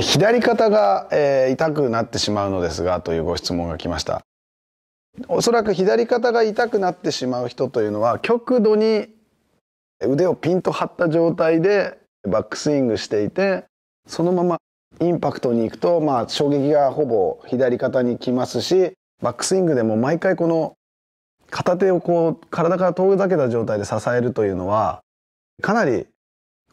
左肩が、えー、痛くなってしまうのですがというご質問が来ましたおそらく左肩が痛くなってしまう人というのは極度に腕をピンと張った状態でバックスイングしていてそのままインパクトに行くと、まあ、衝撃がほぼ左肩に来ますしバックスイングでも毎回この片手をこう体から遠ざけた状態で支えるというのはかなり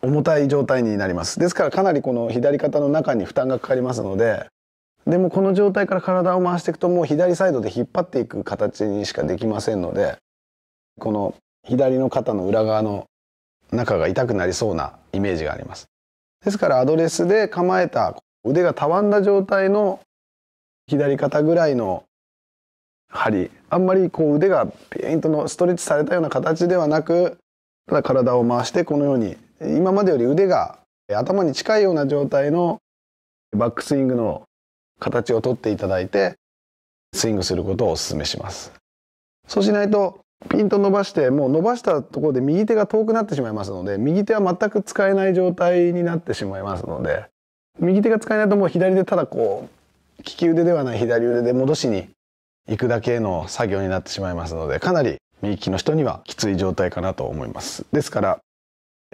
重たい状態になりますですからかなりこの左肩の中に負担がかかりますのででもこの状態から体を回していくともう左サイドで引っ張っていく形にしかできませんのでこの左の肩の裏側の中が痛くなりそうなイメージがありますですからアドレスで構えた腕がたわんだ状態の左肩ぐらいの針あんまりこう腕がピーンとのストレッチされたような形ではなくただ体を回してこのように今までより腕が頭に近いような状態のバックスイングの形をとっていただいてスイングすることをお勧めしますそうしないとピンと伸ばしてもう伸ばしたところで右手が遠くなってしまいますので右手は全く使えない状態になってしまいますので右手が使えないともう左でただこう利き腕ではない左腕で戻しに行くだけの作業になってしまいますのでかなり右利きの人にはきつい状態かなと思いますですから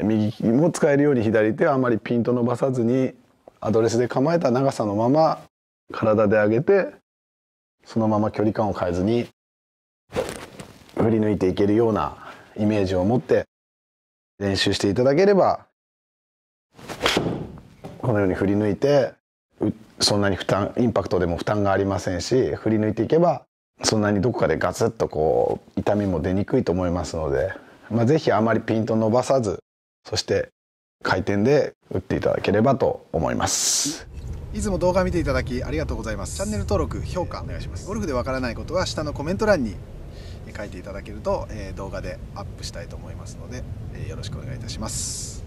右も使えるように左手はあまりピンと伸ばさずにアドレスで構えた長さのまま体で上げてそのまま距離感を変えずに振り抜いていけるようなイメージを持って練習していただければこのように振り抜いてそんなに負担インパクトでも負担がありませんし振り抜いていけばそんなにどこかでガツッとこう痛みも出にくいと思いますので、まあ、ぜひあまりピンと伸ばさずそして回転で打っていただければと思いますいつも動画見ていただきありがとうございますチャンネル登録評価お願いしますゴルフでわからないことは下のコメント欄に書いていただけると、え動画でアップしたいと思いますので、えよろしくお願いいたします